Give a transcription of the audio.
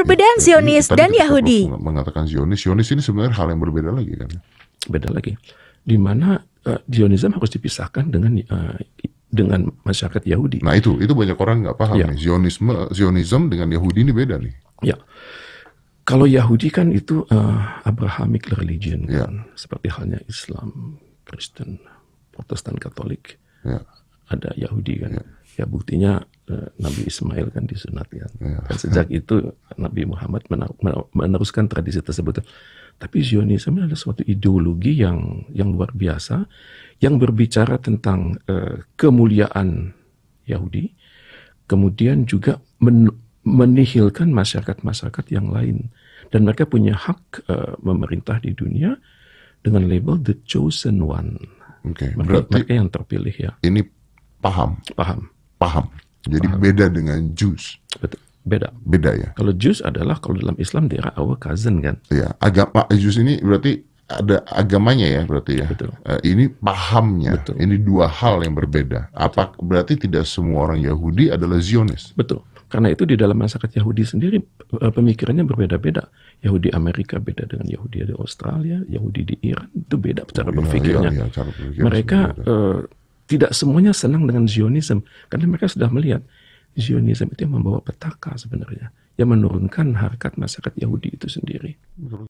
Perbedaan iya, Zionis Tadi dan Yahudi. Mengatakan Zionis, Zionis ini sebenarnya hal yang berbeda lagi kan? Ya. Beda lagi. Di mana uh, Zionisme harus dipisahkan dengan uh, dengan masyarakat Yahudi. Nah itu itu banyak orang nggak paham ya. nih Zionisme Zionism dengan Yahudi ini beda nih. Ya. Kalau Yahudi kan itu uh, Abrahamic religion ya. kan, seperti halnya Islam, Kristen, Protestan, Katolik. Ya. Ada Yahudi kan. Ya, ya buktinya Eh, Nabi Ismail kan disunatkan. Ya. Dan sejak itu Nabi Muhammad meneruskan tradisi tersebut. Tapi Zionisme adalah suatu ideologi yang yang luar biasa yang berbicara tentang uh, kemuliaan Yahudi, kemudian juga men menihilkan masyarakat-masyarakat yang lain dan mereka punya hak uh, memerintah di dunia dengan label the chosen one. Okay, mereka, mereka yang terpilih ya. Ini paham. Paham jadi Paham. beda dengan jus. Betul. Beda. Beda ya. Kalau jus adalah kalau dalam Islam dia our cousin kan. Iya, agama jus ini berarti ada agamanya ya berarti ya. Betul. Uh, ini pahamnya. Betul. Ini dua hal yang berbeda. Apa berarti tidak semua orang Yahudi adalah Zionis? Betul. Karena itu di dalam masyarakat Yahudi sendiri eh, pemikirannya berbeda-beda. Yahudi Amerika beda dengan Yahudi di Australia, Yahudi di Iran itu beda cara oh, iya, berpikirnya. Iya, iya, cara berpikir Mereka tidak semuanya senang dengan Zionisme karena mereka sudah melihat Zionisme itu yang membawa petaka sebenarnya, yang menurunkan harkat masyarakat Yahudi itu sendiri.